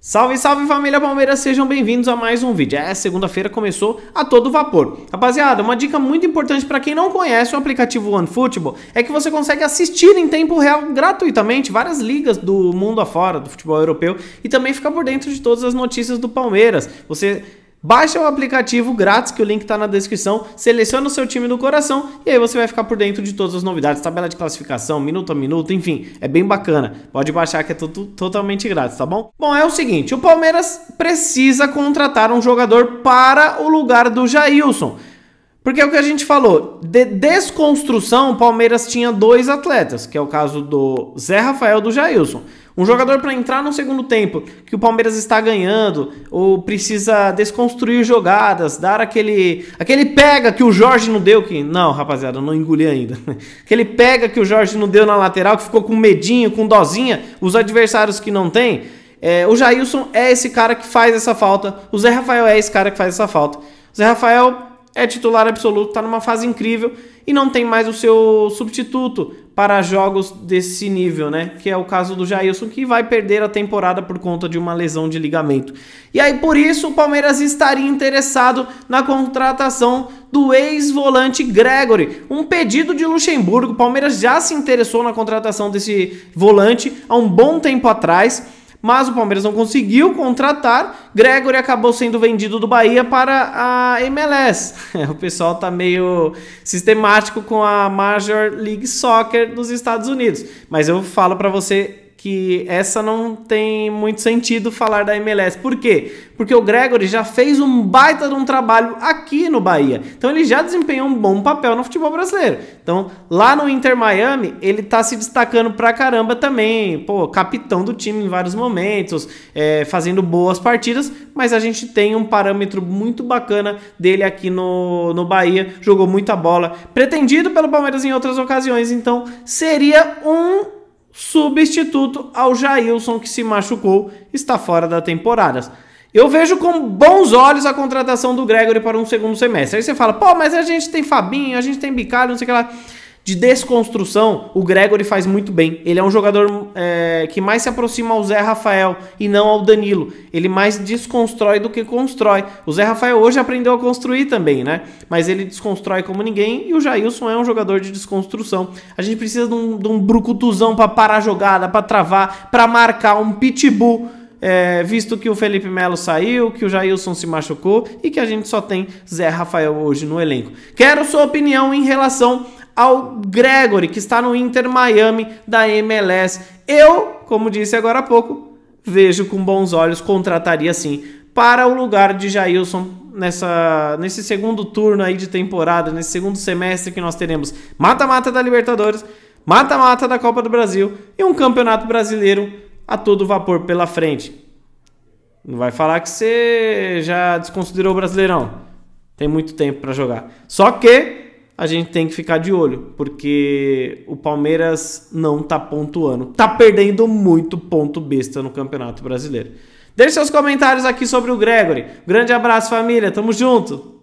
Salve, salve família Palmeiras, sejam bem-vindos a mais um vídeo. É, segunda-feira começou a todo vapor. Rapaziada, uma dica muito importante para quem não conhece o aplicativo OneFootball é que você consegue assistir em tempo real gratuitamente várias ligas do mundo afora, do futebol europeu e também ficar por dentro de todas as notícias do Palmeiras. Você Baixa o aplicativo grátis, que o link está na descrição, seleciona o seu time do coração e aí você vai ficar por dentro de todas as novidades, tabela de classificação, minuto a minuto, enfim, é bem bacana. Pode baixar que é tudo totalmente grátis, tá bom? Bom, é o seguinte, o Palmeiras precisa contratar um jogador para o lugar do Jailson. Porque é o que a gente falou, de desconstrução, o Palmeiras tinha dois atletas, que é o caso do Zé Rafael e do Jailson. Um jogador para entrar no segundo tempo que o Palmeiras está ganhando ou precisa desconstruir jogadas, dar aquele aquele pega que o Jorge não deu que não, rapaziada, não engoli ainda. aquele pega que o Jorge não deu na lateral que ficou com medinho, com dozinha, os adversários que não tem. É, o Jailson é esse cara que faz essa falta. O Zé Rafael é esse cara que faz essa falta. O Zé Rafael é titular absoluto, está numa fase incrível e não tem mais o seu substituto para jogos desse nível, né? Que é o caso do Jailson, que vai perder a temporada por conta de uma lesão de ligamento. E aí, por isso, o Palmeiras estaria interessado na contratação do ex-volante Gregory. Um pedido de Luxemburgo. O Palmeiras já se interessou na contratação desse volante há um bom tempo atrás mas o Palmeiras não conseguiu contratar. Gregory acabou sendo vendido do Bahia para a MLS. o pessoal tá meio sistemático com a Major League Soccer dos Estados Unidos. Mas eu falo para você que essa não tem muito sentido falar da MLS. Por quê? Porque o Gregory já fez um baita de um trabalho aqui no Bahia. Então ele já desempenhou um bom papel no futebol brasileiro. Então, lá no Inter Miami, ele tá se destacando pra caramba também. Pô, capitão do time em vários momentos, é, fazendo boas partidas, mas a gente tem um parâmetro muito bacana dele aqui no, no Bahia. Jogou muita bola. Pretendido pelo Palmeiras em outras ocasiões, então seria um substituto ao Jailson, que se machucou, está fora da temporada. Eu vejo com bons olhos a contratação do Gregory para um segundo semestre. Aí você fala, pô, mas a gente tem Fabinho, a gente tem Bicalho, não sei o que lá de desconstrução, o Gregory faz muito bem. Ele é um jogador é, que mais se aproxima ao Zé Rafael e não ao Danilo. Ele mais desconstrói do que constrói. O Zé Rafael hoje aprendeu a construir também, né? Mas ele desconstrói como ninguém e o Jailson é um jogador de desconstrução. A gente precisa de um, de um brucutuzão para parar a jogada, para travar, para marcar um pitbull. É, visto que o Felipe Melo saiu, que o Jailson se machucou e que a gente só tem Zé Rafael hoje no elenco. Quero sua opinião em relação ao Gregory, que está no Inter Miami da MLS. Eu, como disse agora há pouco, vejo com bons olhos, contrataria sim para o lugar de Jailson nessa, nesse segundo turno aí de temporada, nesse segundo semestre que nós teremos mata-mata da Libertadores, mata-mata da Copa do Brasil e um campeonato brasileiro a todo vapor pela frente. Não vai falar que você já desconsiderou o Brasileirão. Tem muito tempo para jogar. Só que a gente tem que ficar de olho, porque o Palmeiras não tá pontuando. Tá perdendo muito ponto besta no Campeonato Brasileiro. Deixe seus comentários aqui sobre o Gregory. Grande abraço, família. Tamo junto.